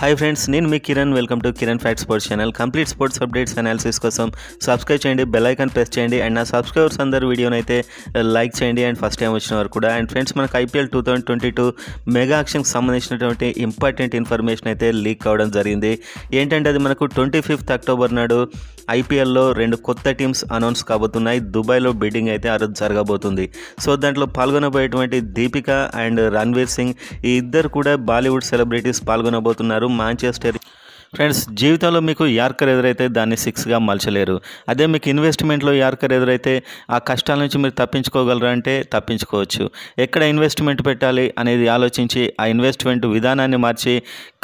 hi friends నేను మీ Kiran welcome to Kiran fact sports channel complete sports updates analysis కోసం subscribe చేయండి బెల్ ఐకాన్ ప్రెస్ చేయండి అండ్ నా సబ్స్క్రైబర్స్ అందరు వీడియోని అయితే లైక్ చేయండి అండ్ ఫస్ట్ టైం వచ్చిన వారు కూడా అండ్ ఫ్రెండ్స్ మనకు IPL two thousand twenty two mega ఆక్షన్కి సంబంధించినటువంటి ఇంపార్టెంట్ ఇన్ఫర్మేషన్ అయితే లీక్ అవ్వడం జరిగింది ఏంటంటే అది మనకు ట్వంటీ ఫిఫ్త్ అక్టోబర్ నాడు ఐపీఎల్లో రెండు కొత్త టీమ్స్ అనౌన్స్ కాబోతున్నాయి దుబాయ్లో బిడ్డింగ్ అయితే ఆ రోజు జరగబోతుంది సో దాంట్లో పాల్గొనబోయేటువంటి దీపిక అండ్ రణ్వీర్ సింగ్ ఈ ఇద్దరు కూడా బాలీవుడ్ సెలబ్రిటీస్ పాల్గొనబోతున్నారు చేస్తున్నారు మాంచెస్టర్ ఫ్రెండ్స్ జీవితంలో మీకు యార్కర్ ఎదురైతే దాన్ని సిక్స్గా మలచలేరు అదే మీకు ఇన్వెస్ట్మెంట్లో యార్కర్ ఎదురైతే ఆ కష్టాల నుంచి మీరు తప్పించుకోగలరా అంటే తప్పించుకోవచ్చు ఎక్కడ ఇన్వెస్ట్మెంట్ పెట్టాలి అనేది ఆలోచించి ఆ ఇన్వెస్ట్మెంట్ విధానాన్ని మార్చి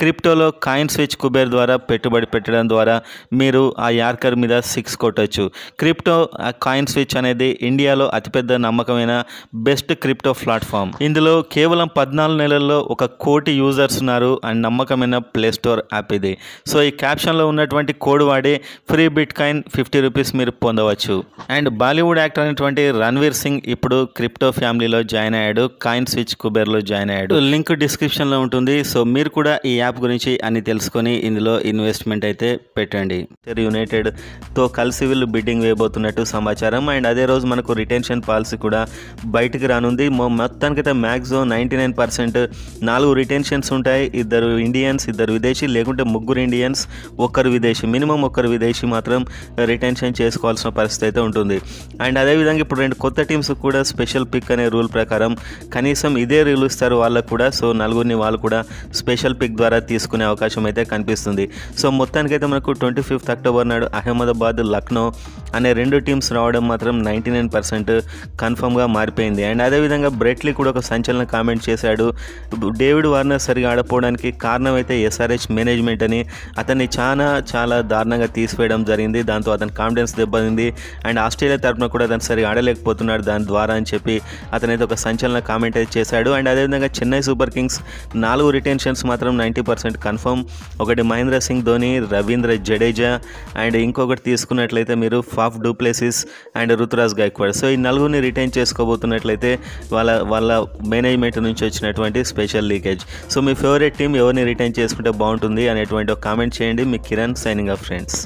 క్రిప్టోలో కాయిన్ స్విచ్ కుబేర్ ద్వారా పెట్టుబడి పెట్టడం ద్వారా మీరు ఆ యార్కర్ మీద సిక్స్ కొట్టచ్చు క్రిప్టో కాయిన్ స్విచ్ అనేది ఇండియాలో అతిపెద్ద నమ్మకమైన బెస్ట్ క్రిప్టో ప్లాట్ఫామ్ ఇందులో కేవలం పద్నాలుగు నెలల్లో ఒక కోటి యూజర్స్ ఉన్నారు అండ్ నమ్మకమైన ప్లేస్టోర్ యాప్ ఇది సో ఈ క్యాప్షన్లో ఉన్నటువంటి కోడ్ వాడి free bitcoin fifty rupees మీరు పొందవచ్చు అండ్ బాలీవుడ్ యాక్టర్ అయినటువంటి రణ్వీర్ సింగ్ ఇప్పుడు క్రిప్టో ఫ్యామిలీలో జాయిన్ అయ్యాడు కాయిన్ స్విచ్ కుబేర్లో జాయిన్ అయ్యాడు లింక్ డిస్క్రిప్షన్లో ఉంటుంది సో మీరు కూడా ఈ యాప్ యాప్ గురించి అన్ని తెలుసుకొని ఇందులో ఇన్వెస్ట్మెంట్ అయితే పెట్టండి యునైటెడ్తో కలిసి వీళ్ళు బిడ్డింగ్ వేయబోతున్నట్టు సమాచారం అండ్ అదే రోజు మనకు రిటెన్షన్ పాలసీ కూడా బయటకు రానుంది మొత్తానికైతే మ్యాక్సిమం నైంటీ నైన్ పర్సెంట్ నాలుగు రిటెన్షన్స్ ఉంటాయి ఇద్దరు ఇండియన్స్ ఇద్దరు విదేశీ లేకుంటే ముగ్గురు ఇండియన్స్ ఒక్కరు విదేశీ మినిమం ఒక్కరు విదేశీ మాత్రం రిటెన్షన్ చేసుకోవాల్సిన పరిస్థితి అయితే ఉంటుంది అండ్ అదేవిధంగా ఇప్పుడు రెండు కొత్త టీమ్స్ కూడా స్పెషల్ పిక్ అనే రూల్ ప్రకారం కనీసం ఇదే రూల్ ఇస్తారు వాళ్ళకు కూడా సో నలుగురిని వాళ్ళు కూడా స్పెషల్ పిక్ ద్వారా ద్వారా తీసుకునే అవకాశం అయితే కనిపిస్తుంది సో మొత్తానికైతే మనకు ట్వంటీ ఫిఫ్త్ అక్టోబర్ నాడు అహ్మదాబాద్ లక్నో అనే రెండు టీమ్స్ రావడం మాత్రం నైంటీ నైన్ పర్సెంట్ కన్ఫర్మ్గా మారిపోయింది అండ్ అదేవిధంగా బ్రెట్లీ కూడా ఒక సంచలన కామెంట్ చేశాడు డేవిడ్ వార్నర్ సరిగా ఆడపోవడానికి కారణం అయితే ఎస్ఆర్హెచ్ మేనేజ్మెంట్ అని అతన్ని చాలా చాలా దారుణంగా తీసివేయడం జరిగింది దాంతో అతని కాన్ఫిడెన్స్ దెబ్బతింది అండ్ ఆస్ట్రేలియా తరఫున కూడా అతను సరిగా ఆడలేకపోతున్నాడు దాని ద్వారా అని చెప్పి అతనైతే ఒక సంచలన కామెంట్ అయితే చేశాడు అండ్ అదేవిధంగా చెన్నై సూపర్ కింగ్స్ నాలుగు రిటెన్షన్స్ మాత్రం నైంటీ ఫిఫ్టీ పర్సెంట్ కన్ఫర్మ్ ఒకటి మహేంద్ర సింగ్ ధోని రవీంద్ర జడేజా అండ్ ఇంకొకటి తీసుకున్నట్లయితే మీరు Faf du Plessis and Ruturaj Gaikwad so ఈ నలుగురిని రిటైన్ చేసుకోబోతున్నట్లయితే వాళ్ళ వాళ్ళ మేనేజ్మెంట్ నుంచి వచ్చినటువంటి స్పెషల్ లీకేజ్ సో మీ ఫేవరెట్ టీం ఎవరిని రిటైన్ చేసుకుంటే బాగుంటుంది అనేటువంటి ఒక కామెంట్ చేయండి మీ కిరణ్ సైనింగ్ ఆఫ్ ఫ్రెండ్స్